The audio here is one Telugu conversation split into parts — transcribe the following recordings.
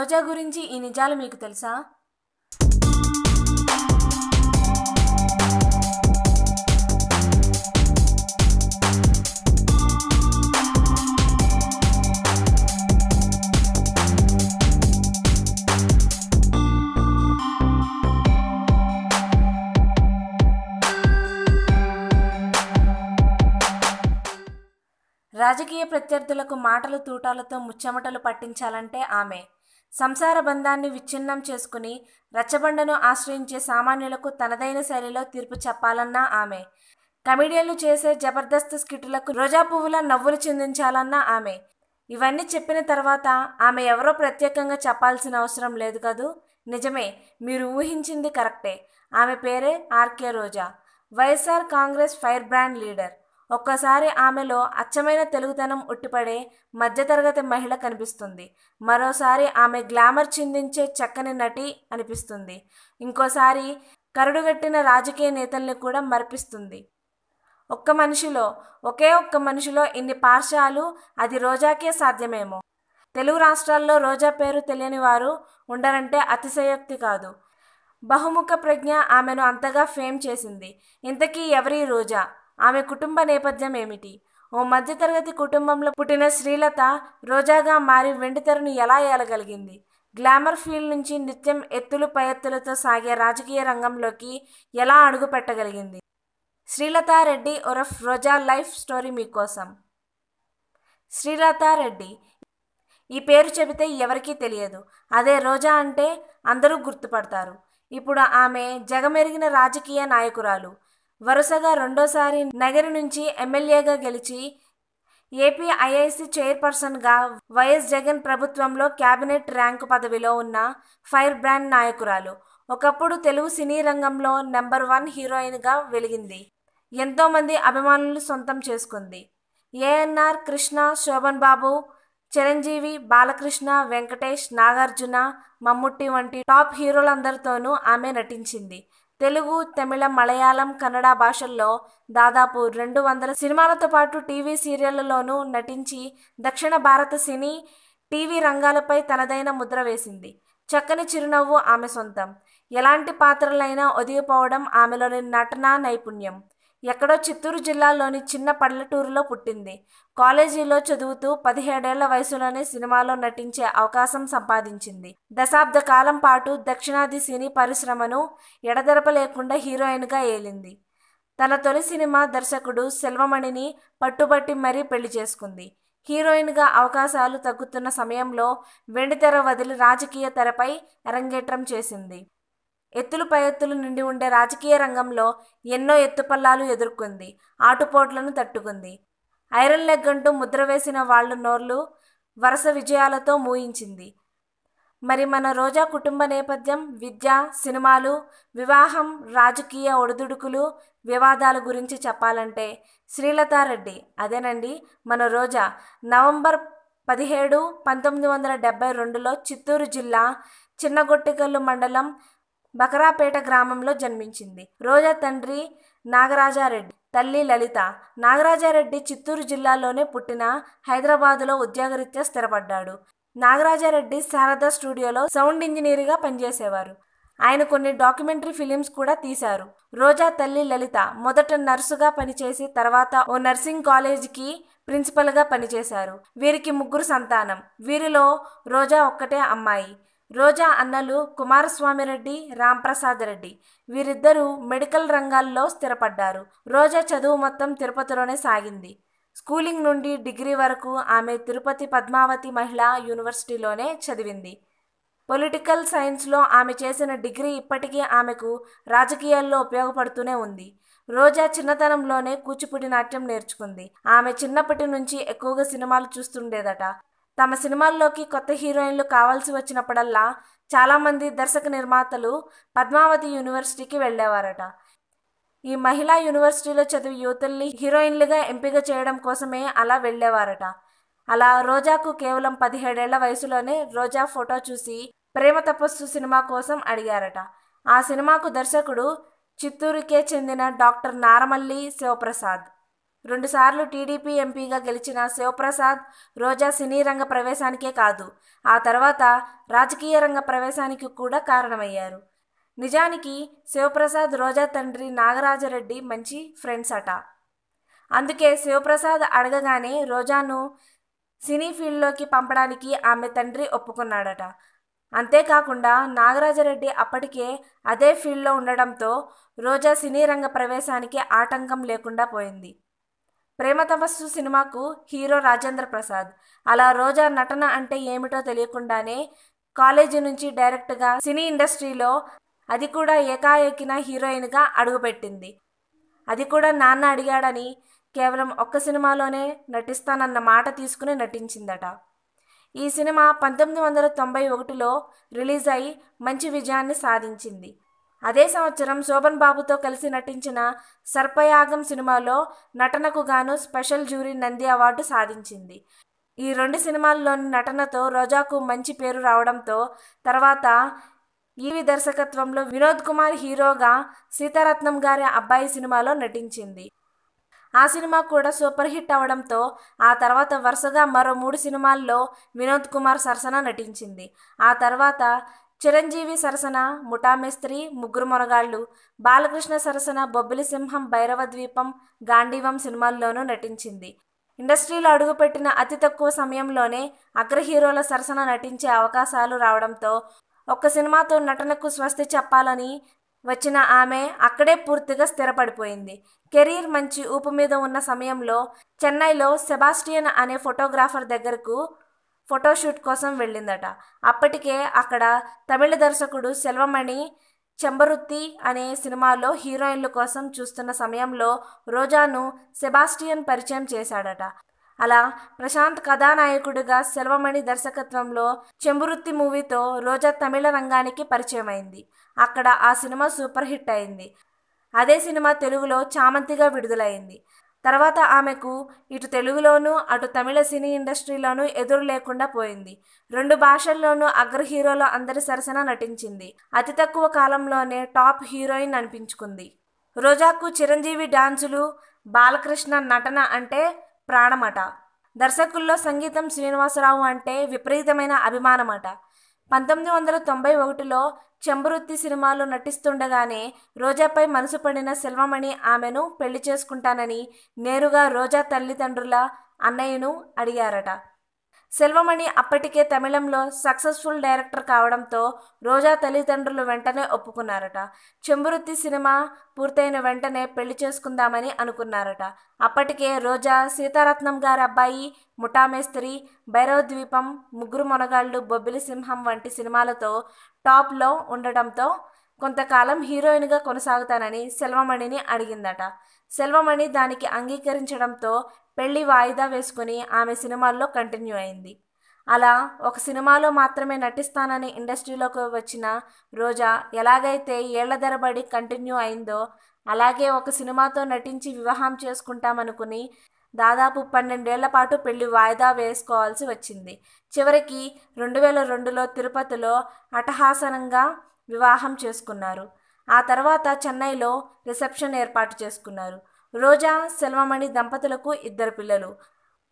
రోజా గురించి ఈ నిజాలు మీకు తెలుసా రాజకీయ ప్రత్యర్థులకు మాటలు తూటాలతో ముచ్చమటలు పట్టించాలంటే ఆమె సంసార బంధాన్ని విచ్ఛిన్నం చేసుకుని రచ్చబండను ఆశ్రయించే సామాన్యులకు తనదైన శైలిలో తీర్పు చెప్పాలన్నా ఆమె కమెడియన్లు చేసే జబర్దస్త్ స్కిట్లకు రోజా పువ్వుల నవ్వులు చెందించాలన్నా ఆమె ఇవన్నీ చెప్పిన తర్వాత ఆమె ఎవరో ప్రత్యేకంగా చెప్పాల్సిన అవసరం లేదు కదూ నిజమే మీరు ఊహించింది కరెక్టే ఆమె పేరే RK Roja YSR Congress firebrand leader ఒక్కసారి ఆమెలో అచ్చమైన తెలుగుతనం ఉట్టిపడే మధ్యతరగతి మహిళ కనిపిస్తుంది మరోసారి ఆమె గ్లామర్ చిందించే చక్కని నటి అనిపిస్తుంది ఇంకోసారి కరుడుగట్టిన రాజకీయ నేతల్ని కూడా మర్పిస్తుంది ఒక్క మనిషిలో ఒకే ఒక్క మనిషిలో ఇన్ని పార్శాలు అది రోజాకే సాధ్యమేమో తెలుగు రాష్ట్రాల్లో రోజా పేరు తెలియని వారు ఉండరంటే అతిశయోక్తి కాదు బహుముఖ ప్రజ్ఞ ఆమెను అంతగా ఫేమ్ చేసింది ఇంతకీ ఎవరి రోజా ఆమె కుటుంబ నేపథ్యం ఏమిటి ఓ మధ్యతరగతి కుటుంబంలో పుట్టిన శ్రీలత రోజాగా మారి వెండితెరను ఎలా ఏలగలిగింది గ్లామర్ ఫీల్డ్ నుంచి నిత్యం ఎత్తులు పైఎత్తులతో సాగే రాజకీయ రంగంలోకి ఎలా అడుగు పెట్టగలిగింది శ్రీలతారెడ్డి ఒరఫ్ రోజా లైఫ్ స్టోరీ మీకోసం శ్రీలతారెడ్డి ఈ పేరు చెబితే ఎవరికీ తెలియదు అదే రోజా అంటే అందరూ గుర్తుపడతారు ఇప్పుడు ఆమె జగమెరిగిన రాజకీయ నాయకురాలు వరుసగా రెండోసారి నగరి నుంచి ఎమ్మెల్యేగా గెలిచి ఏపీ ఐఐసి చైర్పర్సన్గా వైఎస్ జగన్ ప్రభుత్వంలో కేబినెట్ ర్యాంకు పదవిలో ఉన్న ఫైర్ బ్రాండ్ నాయకురాలు ఒకప్పుడు తెలుగు సినీ రంగంలో నెంబర్ వన్ హీరోయిన్గా వెలిగింది ఎంతోమంది అభిమానులు సొంతం చేసుకుంది ఏఎన్ఆర్ కృష్ణ శోభన్ బాబు చిరంజీవి బాలకృష్ణ వెంకటేష్ నాగార్జున మమ్ముట్టి వంటి టాప్ హీరోలందరితోనూ ఆమె నటించింది తెలుగు తమిళ మలయాళం కన్నడ భాషల్లో దాదాపు రెండు వందల సినిమాలతో పాటు టీవీ సీరియళ్లలోనూ నటించి దక్షిణ భారత సినీ టీవీ రంగాలపై తనదైన ముద్ర వేసింది చక్కని చిరునవ్వు ఆమె సొంతం ఎలాంటి పాత్రలైనా ఒదిగిపోవడం ఆమెలోని నటనా నైపుణ్యం ఎక్కడో చిత్తూరు జిల్లాలోని చిన్న పల్లెటూరులో పుట్టింది కాలేజీలో చదువుతూ పదిహేడేళ్ల వయసులోనే సినిమాలో నటించే అవకాశం సంపాదించింది దశాబ్ద కాలం పాటు దక్షిణాది సినీ పరిశ్రమను ఎడదెరపలేకుండా హీరోయిన్గా ఏలింది తన తొలి సినిమా దర్శకుడు సెల్వమణిని పట్టుబట్టి మరీ పెళ్లి చేసుకుంది హీరోయిన్గా అవకాశాలు తగ్గుతున్న సమయంలో వెండితెర వదిలి రాజకీయ తెరపై అరంగేట్రం చేసింది పై ఎత్తులు నిండి ఉండే రాజకీయ రంగంలో ఎన్నో ఎత్తుపల్లాలు ఎదుర్కొంది ఆటుపోట్లను తట్టుకుంది ఐరన్ లెగ్ అంటూ ముద్ర వేసిన వాళ్ళ నోర్లు వరుస విజయాలతో మూయించింది మరి మన రోజా కుటుంబ నేపథ్యం విద్య సినిమాలు వివాహం రాజకీయ ఒడిదుడుకులు వివాదాల గురించి చెప్పాలంటే శ్రీలతారెడ్డి అదేనండి మన రోజా నవంబర్ పదిహేడు పంతొమ్మిది వందల డెబ్బై రెండులో చిత్తూరు జిల్లా చిన్నగొట్టికల్లు మండలం బకరాపేట గ్రామంలో జన్మించింది రోజా తండ్రి నాగరాజారెడ్డి తల్లి లలిత నాగరాజారెడ్డి చిత్తూరు జిల్లాలోనే పుట్టిన హైదరాబాదులో ఉద్యోగరీత్యా స్థిరపడ్డాడు నాగరాజారెడ్డి శారద స్టూడియోలో సౌండ్ ఇంజనీర్గా పనిచేసేవారు ఆయన కొన్ని డాక్యుమెంటరీ ఫిలిమ్స్ కూడా తీశారు రోజా తల్లి లలిత మొదట నర్సుగా పనిచేసి తర్వాత ఓ నర్సింగ్ కాలేజీకి ప్రిన్సిపల్గా పనిచేశారు వీరికి ముగ్గురు సంతానం వీరిలో రోజా ఒక్కటే అమ్మాయి రోజా అన్నలు కుమారస్వామిరెడ్డి రాంప్రసాద్ రెడ్డి వీరిద్దరూ మెడికల్ రంగాల్లో స్థిరపడ్డారు రోజా చదువు మొత్తం తిరుపతిలోనే సాగింది స్కూలింగ్ నుండి డిగ్రీ వరకు ఆమె తిరుపతి పద్మావతి మహిళా యూనివర్సిటీలోనే చదివింది పొలిటికల్ సైన్స్లో ఆమె చేసిన డిగ్రీ ఇప్పటికీ ఆమెకు రాజకీయాల్లో ఉపయోగపడుతూనే ఉంది రోజా చిన్నతనంలోనే కూచిపూడి నాట్యం నేర్చుకుంది ఆమె చిన్నప్పటి నుంచి ఎక్కువగా సినిమాలు చూస్తుండేదట తమ సినిమాల్లోకి కొత్త హీరోయిన్లు కావాల్సి వచ్చినప్పుడల్లా చాలామంది దర్శక నిర్మాతలు పద్మావతి యూనివర్సిటీకి వెళ్ళేవారట ఈ మహిళా యూనివర్సిటీలో చదివి యువతుల్ని హీరోయిన్లుగా ఎంపిక చేయడం కోసమే అలా వెళ్ళేవారట అలా రోజాకు కేవలం పదిహేడేళ్ల వయసులోనే రోజా ఫోటో చూసి ప్రేమ తపస్సు సినిమా కోసం అడిగారట ఆ సినిమాకు దర్శకుడు చిత్తూరుకే చెందిన డాక్టర్ నారమల్లి శివప్రసాద్ రెండుసార్లు టీడీపీ ఎంపీగా గెలిచిన శివప్రసాద్ రోజా సినీ రంగ ప్రవేశానికే కాదు ఆ తర్వాత రాజకీయ రంగ ప్రవేశానికి కూడా కారణమయ్యారు నిజానికి శివప్రసాద్ రోజా తండ్రి నాగరాజరెడ్డి మంచి ఫ్రెండ్స్ అట అందుకే శివప్రసాద్ అడగగానే రోజాను సినీ ఫీల్డ్లోకి పంపడానికి ఆమె తండ్రి ఒప్పుకున్నాడట అంతేకాకుండా నాగరాజరెడ్డి అప్పటికే అదే ఫీల్డ్లో ఉండడంతో రోజా సినీ రంగ ప్రవేశానికి ఆటంకం లేకుండా పోయింది ప్రేమ తపస్సు సినిమాకు హీరో రాజేంద్ర ప్రసాద్ అలా రోజా నటన అంటే ఏమిటో తెలియకుండానే కాలేజీ నుంచి డైరెక్ట్గా సినీ ఇండస్ట్రీలో అది కూడా ఏకాఏకిన హీరోయిన్గా అడుగుపెట్టింది అది కూడా నాన్న అడిగాడని కేవలం ఒక్క సినిమాలోనే నటిస్తానన్న మాట తీసుకుని నటించిందట ఈ సినిమా పంతొమ్మిది వందల తొంభై ఒకటిలో రిలీజ్ అయి మంచి విజయాన్ని సాధించింది అదే సంవత్సరం శోభన్ బాబుతో కలిసి నటించిన సర్పయాగం సినిమాలో నటనకు గాను స్పెషల్ జ్యూరీ నంది అవార్డు సాధించింది ఈ రెండు సినిమాల్లోని నటనతో రోజాకు మంచి పేరు రావడంతో తర్వాత ఈవి దర్శకత్వంలో వినోద్ కుమార్ హీరోగా సీతారత్నం గారి అబ్బాయి సినిమాలో నటించింది ఆ సినిమా కూడా సూపర్ హిట్ అవడంతో ఆ తర్వాత వరుసగా మరో మూడు సినిమాల్లో వినోద్ కుమార్ సరసన నటించింది ఆ తర్వాత చిరంజీవి సరసన ముఠామేస్త్రి ముగ్గురు మొనగాళ్లు బాలకృష్ణ సరసన బొబ్బిలి సింహం భైరవ ద్వీపం గాంధీవం సినిమాల్లోనూ నటించింది ఇండస్ట్రీలో అడుగుపెట్టిన అతి తక్కువ సమయంలోనే అగ్ర హీరోల సరసన నటించే అవకాశాలు రావడంతో ఒక్క సినిమాతో నటనకు స్వస్తి చెప్పాలని వచ్చిన ఆమె అక్కడే పూర్తిగా స్థిరపడిపోయింది కెరీర్ మంచి ఊపు మీద ఉన్న సమయంలో చెన్నైలో సెబాస్టియన్ అనే ఫోటోగ్రాఫర్ దగ్గరకు ఫోటోషూట్ కోసం వెళ్ళిందట అప్పటికే అక్కడ తమిళ దర్శకుడు సెల్వమణి చెంబరుత్తి అనే సినిమాలో హీరోయిన్ల కోసం చూస్తున్న సమయంలో రోజాను సెబాస్టియన్ పరిచయం చేశాడట అలా ప్రశాంత్ కథానాయకుడిగా సెల్వమణి దర్శకత్వంలో చెంబురుత్తి మూవీతో రోజా తమిళ రంగానికి పరిచయం అయింది అక్కడ ఆ సినిమా సూపర్ హిట్ అయింది అదే సినిమా తెలుగులో చామంతిగా విడుదలైంది తర్వాత ఆమెకు ఇటు తెలుగులోనూ అటు తమిళ సినీ ఇండస్ట్రీలోనూ ఎదురు లేకుండా పోయింది రెండు భాషల్లోనూ అగ్ర హీరోలు అందరి సరసన నటించింది అతి తక్కువ కాలంలోనే టాప్ హీరోయిన్ అనిపించుకుంది రోజాకు చిరంజీవి డాన్సులు బాలకృష్ణ నటన అంటే ప్రాణమట దర్శకుల్లో సంగీతం శ్రీనివాసరావు అంటే విపరీతమైన అభిమానమట పంతొమ్మిది వందల తొంభై ఒకటిలో చెంబరుత్తి సినిమాలో నటిస్తుండగానే రోజాపై మనసు పడిన సెల్వమణి ఆమెను పెళ్లి చేసుకుంటానని నేరుగా రోజా తల్లిదండ్రుల అన్నయ్యను అడిగారట సెల్వమణి అప్పటికే తమిళంలో సక్సెస్ఫుల్ డైరెక్టర్ కావడంతో రోజా తల్లిదండ్రులు వెంటనే ఒప్పుకున్నారట చెంబురుత్తి సినిమా పూర్తయిన వెంటనే పెళ్లి చేసుకుందామని అనుకున్నారట అప్పటికే రోజా సీతారత్నం గారి అబ్బాయి ముఠామేస్త్రి భైరవ ద్వీపం ముగ్గురు మొనగాళ్ళు బొబ్బిలి సింహం వంటి సినిమాలతో టాప్లో ఉండడంతో కొంతకాలం హీరోయిన్గా కొనసాగుతానని సెల్వమణిని అడిగిందట సెల్వమణి దానికి అంగీకరించడంతో పెళ్లి వాయిదా వేసుకుని ఆమె సినిమాల్లో కంటిన్యూ అయింది అలా ఒక సినిమాలో మాత్రమే నటిస్తానని ఇండస్ట్రీలోకి వచ్చిన రోజా ఎలాగైతే ఏళ్ల ధరబడి కంటిన్యూ అయిందో అలాగే ఒక సినిమాతో నటించి వివాహం చేసుకుంటామనుకుని దాదాపు పన్నెండేళ్ల పాటు పెళ్లి వాయిదా వేసుకోవాల్సి వచ్చింది చివరికి రెండు వేల రెండులో తిరుపతిలో అటహాసనంగా వివాహం చేసుకున్నారు ఆ తర్వాత చెన్నైలో రిసెప్షన్ ఏర్పాటు చేసుకున్నారు రోజా సెల్వమణి దంపతులకు ఇద్దరు పిల్లలు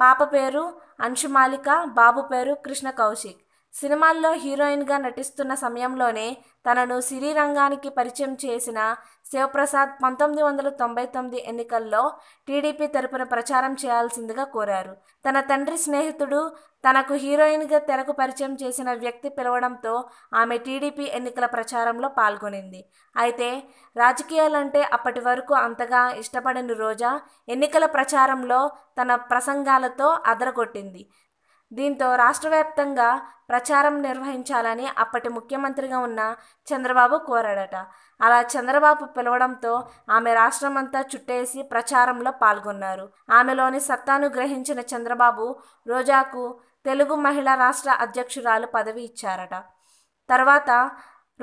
పాప పేరు అంశుమాలిక బాబు పేరు కృష్ణ కౌశిక్ సినిమాల్లో హీరోయిన్గా నటిస్తున్న సమయంలోనే తనను సిరి రంగానికి పరిచయం చేసిన శివప్రసాద్ పంతొమ్మిది వందల తొంభై తొమ్మిది ఎన్నికల్లో టీడీపీ తరపున ప్రచారం చేయాల్సిందిగా కోరారు తన తండ్రి స్నేహితుడు తనకు హీరోయిన్గా తెరకు పరిచయం చేసిన వ్యక్తి పిలవడంతో ఆమె టీడీపీ ఎన్నికల ప్రచారంలో పాల్గొనింది అయితే రాజకీయాలంటే అప్పటి వరకు అంతగా ఇష్టపడని రోజా ఎన్నికల ప్రచారంలో తన ప్రసంగాలతో అదరగొట్టింది దీంతో రాష్ట్ర వ్యాప్తంగా ప్రచారం నిర్వహించాలని అప్పటి ముఖ్యమంత్రిగా ఉన్న చంద్రబాబు కోరాడట అలా చంద్రబాబు పిలవడంతో ఆమె రాష్ట్రమంతా చుట్టేసి ప్రచారంలో పాల్గొన్నారు ఆమెలోని సత్తాను గ్రహించిన చంద్రబాబు రోజాకు తెలుగు మహిళా రాష్ట్ర అధ్యక్షురాలు పదవి ఇచ్చారట తర్వాత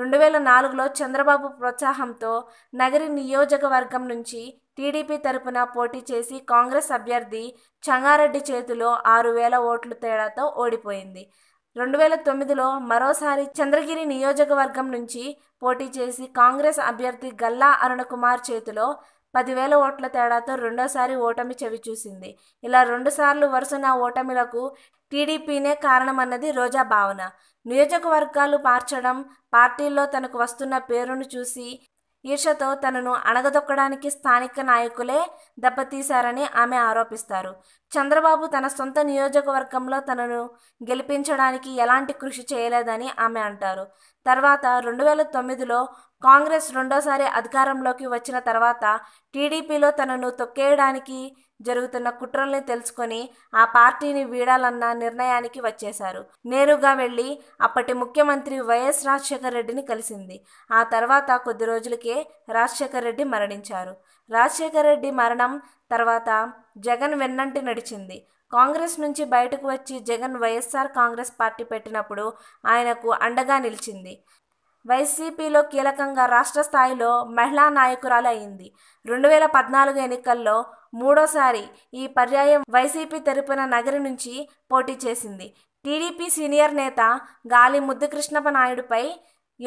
రెండు వేల నాలుగులో చంద్రబాబు ప్రోత్సాహంతో నగరి నియోజకవర్గం నుంచి టీడీపీ తరపున పోటీ చేసి కాంగ్రెస్ అభ్యర్థి చంగారెడ్డి చేతిలో ఆరు వేల ఓట్లు తేడాతో ఓడిపోయింది రెండు వేల తొమ్మిదిలో మరోసారి చంద్రగిరి నియోజకవర్గం నుంచి పోటీ చేసి కాంగ్రెస్ అభ్యర్థి గల్లా అరుణకుమార్ చేతిలో పదివేల ఓట్ల తేడాతో రెండోసారి ఓటమి చవిచూసింది ఇలా రెండుసార్లు వరుసన ఓటమిలకు టీడీపీనే కారణమన్నది రోజా భావన నియోజకవర్గాలు మార్చడం పార్టీల్లో తనకు వస్తున్న పేరును చూసి ఈర్షతో తనను అణగదొక్కడానికి స్థానిక నాయకులే దెబ్బతీశారని ఆమె ఆరోపిస్తారు చంద్రబాబు తన సొంత నియోజకవర్గంలో తనను గెలిపించడానికి ఎలాంటి కృషి చేయలేదని ఆమె అంటారు తర్వాత రెండు వేల తొమ్మిదిలో కాంగ్రెస్ రెండోసారి అధికారంలోకి వచ్చిన తర్వాత టీడీపీలో తనను తొక్కేయడానికి జరుగుతున్న కుట్రల్ని తెలుసుకొని ఆ పార్టీని వీడాలన్న నిర్ణయానికి వచ్చేశారు నేరుగా వెళ్ళి అప్పటి ముఖ్యమంత్రి వైఎస్ రాజశేఖర రెడ్డిని కలిసింది ఆ తర్వాత కొద్ది రోజులకే రాజశేఖర రెడ్డి మరణించారు రాజశేఖర రెడ్డి మరణం తర్వాత జగన్ వెన్నంటి నడిచింది కాంగ్రెస్ నుంచి బయటకు వచ్చి జగన్ వైఎస్ఆర్ కాంగ్రెస్ పార్టీ పెట్టినప్పుడు ఆయనకు అండగా నిలిచింది వైసీపీలో కీలకంగా రాష్ట్ర స్థాయిలో మహిళా నాయకురాలు అయింది రెండు వేల పద్నాలుగు ఎన్నికల్లో మూడోసారి ఈ పర్యాయం వైసీపీ తరపున నగరి నుంచి పోటీ చేసింది టీడీపీ సీనియర్ నేత గాలి ముద్దు నాయుడుపై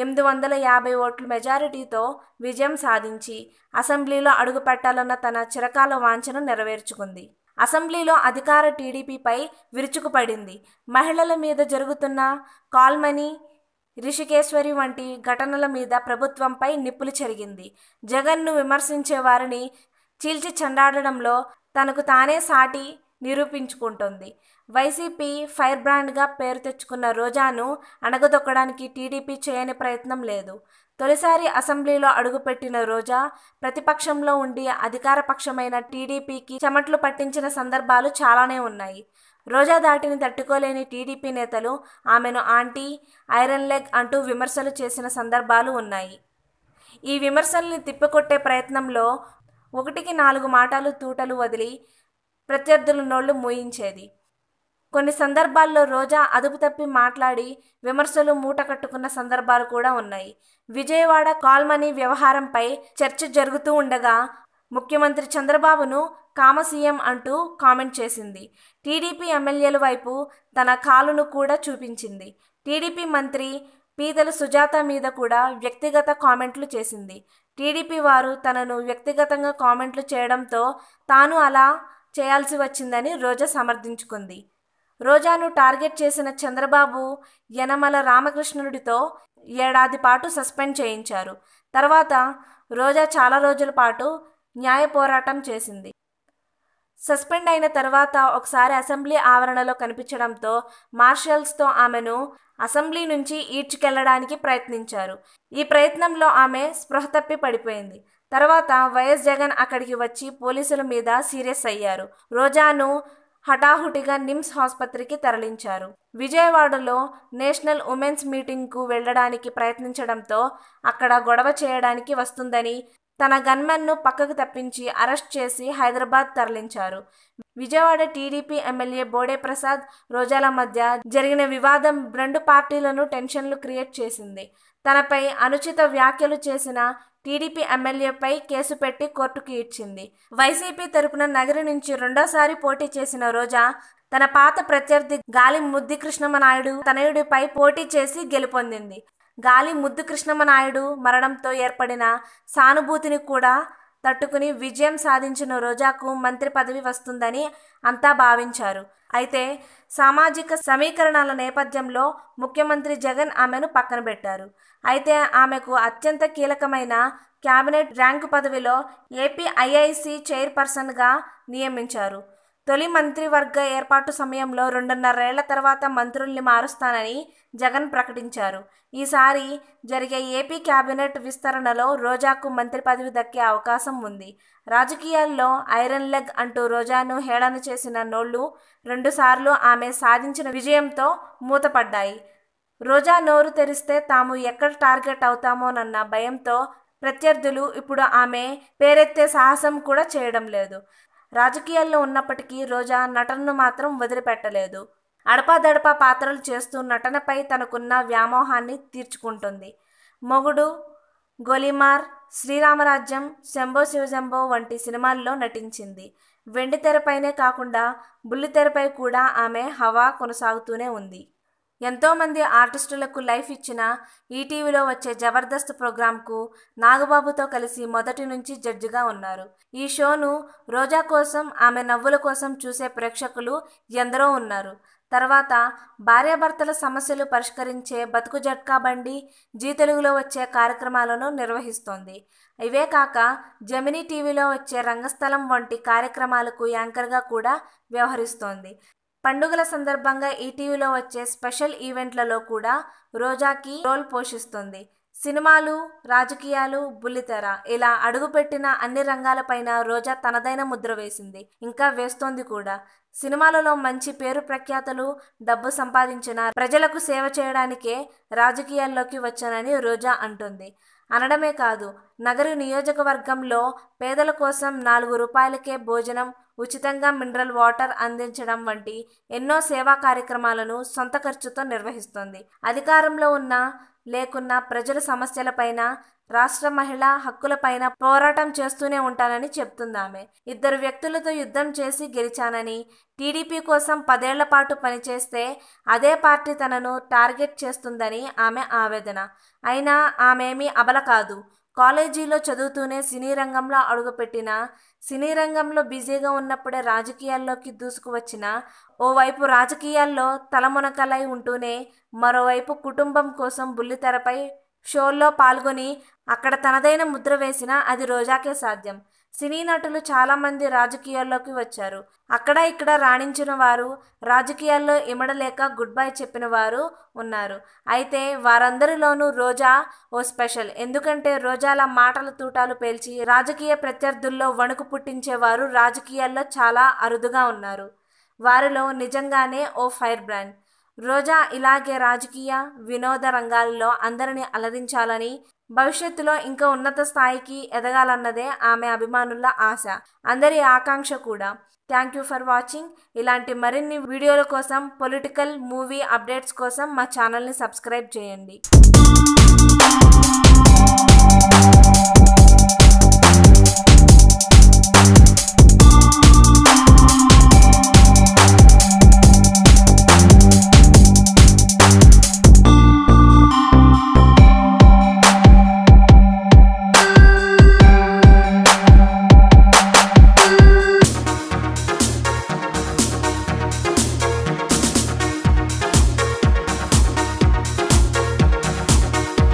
ఎనిమిది వందల యాభై ఓట్ల మెజారిటీతో విజయం సాధించి అసెంబ్లీలో అడుగుపెట్టాలన్న తన చిరకాల వాంఛను నెరవేర్చుకుంది అసెంబ్లీలో అధికార టీడీపీపై విరుచుకుపడింది మహిళల మీద జరుగుతున్న కాల్మని రిషికేశ్వరి వంటి ఘటనల మీద ప్రభుత్వంపై నిప్పులు జరిగింది జగన్ను విమర్శించే వారిని చీల్చి చెండాడడంలో తనకు తానే సాటి నిరూపించుకుంటుంది వైసీపీ ఫైర్ బ్రాండ్గా పేరు తెచ్చుకున్న రోజాను అణగదొక్కడానికి టీడీపీ చేయని ప్రయత్నం లేదు తొలిసారి అసెంబ్లీలో అడుగుపెట్టిన రోజా ప్రతిపక్షంలో ఉండి అధికారపక్షమైన టీడీపీకి చెమట్లు పట్టించిన సందర్భాలు చాలానే ఉన్నాయి రోజా దాటిని తట్టుకోలేని టీడీపీ నేతలు ఆమెను ఆంటీ ఐరన్ లెగ్ అంటూ విమర్శలు చేసిన సందర్భాలు ఉన్నాయి ఈ విమర్శల్ని తిప్పికొట్టే ప్రయత్నంలో ఒకటికి నాలుగు మాటలు తూటలు వదిలి ప్రత్యర్థుల నోళ్లు మూయించేది కొన్ని సందర్భాల్లో రోజా అదుపు తప్పి మాట్లాడి విమర్శలు మూటకట్టుకున్న సందర్భాలు కూడా ఉన్నాయి విజయవాడ కాల్ మనీ వ్యవహారంపై చర్చ జరుగుతూ ఉండగా ముఖ్యమంత్రి చంద్రబాబును కామసీఎం అంటూ కామెంట్ చేసింది టీడీపీ ఎమ్మెల్యేల వైపు తన కాలును కూడా చూపించింది టీడీపీ మంత్రి పీతల సుజాత మీద కూడా వ్యక్తిగత కామెంట్లు చేసింది టీడీపీ వారు తనను వ్యక్తిగతంగా కామెంట్లు చేయడంతో తాను అలా చేయాల్సి వచ్చిందని రోజా సమర్థించుకుంది రోజాను టార్గెట్ చేసిన చంద్రబాబు యనమల రామకృష్ణుడితో ఏడాది పాటు సస్పెండ్ చేయించారు తర్వాత రోజా చాలా రోజుల పాటు న్యాయ పోరాటం చేసింది సస్పెండ్ అయిన తర్వాత ఒకసారి అసెంబ్లీ ఆవరణలో కనిపించడంతో మార్షల్స్తో ఆమెను అసెంబ్లీ నుంచి ఈడ్చుకెళ్లడానికి ప్రయత్నించారు ఈ ప్రయత్నంలో ఆమె స్పృహ తప్పి పడిపోయింది తర్వాత వైఎస్ జగన్ అక్కడికి వచ్చి పోలీసుల మీద సీరియస్ అయ్యారు రోజాను హఠాహుటిగా నిమ్స్ ఆసుపత్రికి తరలించారు విజయవాడలో నేషనల్ ఉమెన్స్ మీటింగ్కు వెళ్లడానికి ప్రయత్నించడంతో అక్కడ గొడవ చేయడానికి వస్తుందని తన గన్మెన్ను పక్కకు తప్పించి అరెస్ట్ చేసి హైదరాబాద్ తరలించారు విజయవాడ టీడీపీ ఎమ్మెల్యే బోడే ప్రసాద్ రోజాల మధ్య జరిగిన వివాదం రెండు పార్టీలను టెన్షన్లు క్రియేట్ చేసింది తనపై అనుచిత వ్యాఖ్యలు చేసిన టీడీపీ ఎమ్మెల్యేపై కేసు పెట్టి కోర్టుకు ఇచ్చింది వైసీపీ తరపున నగరి నుంచి రెండోసారి పోటీ చేసిన రోజా తన పాత ప్రత్యర్థి గాలి ముద్ది నాయుడు తనయుడిపై పోటీ చేసి గెలుపొందింది గాలి ముద్దు నాయుడు మరణంతో ఏర్పడిన సానుభూతిని కూడా తట్టుకుని విజయం సాధించిన రోజాకు మంత్రి పదవి వస్తుందని అంతా భావించారు అయితే సామాజిక సమీకరణాల నేపథ్యంలో ముఖ్యమంత్రి జగన్ ఆమెను పక్కన పెట్టారు అయితే ఆమెకు అత్యంత కీలకమైన క్యాబినెట్ ర్యాంకు పదవిలో ఏపీఐఐసి చైర్పర్సన్గా నియమించారు తొలి మంత్రివర్గ ఏర్పాటు సమయంలో రెండున్నరేళ్ల తర్వాత మంత్రుల్ని మారుస్తానని జగన్ ప్రకటించారు ఈసారి జరిగే ఏపీ కేబినెట్ విస్తరణలో రోజాకు మంత్రి పదవి దక్కే అవకాశం ఉంది రాజకీయాల్లో ఐరన్ లెగ్ అంటూ రోజాను హేళన చేసిన నోళ్లు రెండుసార్లు ఆమె సాధించిన విజయంతో మూతపడ్డాయి రోజా నోరు తెరిస్తే తాము ఎక్కడ టార్గెట్ అవుతామోనన్న భయంతో ప్రత్యర్థులు ఇప్పుడు ఆమె పేరెత్తే సాహసం కూడా చేయడం లేదు రాజకీయాల్లో ఉన్నప్పటికీ రోజా నటనను మాత్రం వదిలిపెట్టలేదు అడపాదడపా పాత్రలు చేస్తూ నటనపై తనకున్న వ్యామోహాన్ని తీర్చుకుంటుంది మొగుడు గొలిమార్ శ్రీరామరాజ్యం శంభో శివజంబో వంటి సినిమాల్లో నటించింది వెండి తెరపైనే కాకుండా బుల్లి తెరపై కూడా ఆమె హవా కొనసాగుతూనే ఉంది ఎంతోమంది ఆర్టిస్టులకు లైఫ్ ఇచ్చిన ఈటీవీలో వచ్చే జబర్దస్త్ ప్రోగ్రాంకు నాగబాబుతో కలిసి మొదటి నుంచి జడ్జిగా ఉన్నారు ఈ షోను రోజా కోసం ఆమె నవ్వుల కోసం చూసే ప్రేక్షకులు ఎందరో ఉన్నారు తర్వాత భార్యాభర్తల సమస్యలు పరిష్కరించే బతుకు జట్కా బండి జీ తెలుగులో వచ్చే కార్యక్రమాలను నిర్వహిస్తోంది ఇవే కాక జమినీ టీవీలో వచ్చే రంగస్థలం వంటి కార్యక్రమాలకు యాంకర్గా కూడా వ్యవహరిస్తోంది పండుగల సందర్భంగా ఈటీవీలో వచ్చే స్పెషల్ ఈవెంట్లలో కూడా రోజాకి రోల్ పోషిస్తుంది సినిమాలు రాజకీయాలు బుల్లితెర ఇలా అడుగుపెట్టిన అన్ని రంగాలపైన రోజా తనదైన ముద్ర వేసింది ఇంకా వేస్తోంది కూడా సినిమాలలో మంచి పేరు ప్రఖ్యాతలు డబ్బు సంపాదించిన ప్రజలకు సేవ చేయడానికే రాజకీయాల్లోకి వచ్చానని రోజా అంటుంది అనడమే కాదు నగరు నియోజకవర్గంలో పేదల కోసం నాలుగు రూపాయలకే భోజనం ఉచితంగా మినరల్ వాటర్ అందించడం వంటి ఎన్నో సేవా కార్యక్రమాలను సొంత ఖర్చుతో నిర్వహిస్తుంది అధికారంలో ఉన్న లేకున్నా ప్రజల సమస్యలపైన రాష్ట్ర మహిళా హక్కులపైన పోరాటం చేస్తూనే ఉంటానని చెప్తుందామె ఇద్దరు వ్యక్తులతో యుద్ధం చేసి గెలిచానని టీడీపీ కోసం పదేళ్ల పాటు పనిచేస్తే అదే పార్టీ తనను టార్గెట్ చేస్తుందని ఆమె ఆవేదన అయినా ఆమెమీ అబల కాదు కాలేజీలో చదువుతూనే సినీ రంగంలో అడుగుపెట్టిన సినీ రంగంలో బిజీగా ఉన్నప్పుడే రాజకీయాల్లోకి దూసుకువచ్చిన ఓవైపు రాజకీయాల్లో తలమునకలై ఉంటూనే మరోవైపు కుటుంబం కోసం బుల్లితెరపై షోల్లో పాల్గొని అక్కడ తనదైన ముద్ర వేసినా అది రోజాకే సాధ్యం సినీ నటులు చాలామంది రాజకీయాల్లోకి వచ్చారు అక్కడ ఇక్కడ రాణించిన వారు రాజకీయాల్లో ఇమడలేక గుడ్ బై చెప్పిన వారు ఉన్నారు అయితే వారందరిలోనూ రోజా ఓ స్పెషల్ ఎందుకంటే రోజాల మాటల తూటాలు పేల్చి రాజకీయ ప్రత్యర్థుల్లో వణుకు పుట్టించేవారు రాజకీయాల్లో చాలా అరుదుగా ఉన్నారు వారిలో నిజంగానే ఓ ఫైర్ బ్రాండ్ రోజా ఇలాగే రాజకీయ వినోద రంగాల్లో అందరినీ అలరించాలని భవిష్యత్తులో ఇంకా ఉన్నత స్థాయికి ఎదగాలన్నదే ఆమె అభిమానుల ఆశ అందరి ఆకాంక్ష కూడా థ్యాంక్ యూ ఫర్ వాచింగ్ ఇలాంటి మరిన్ని వీడియోల కోసం పొలిటికల్ మూవీ అప్డేట్స్ కోసం మా ఛానల్ని సబ్స్క్రైబ్ చేయండి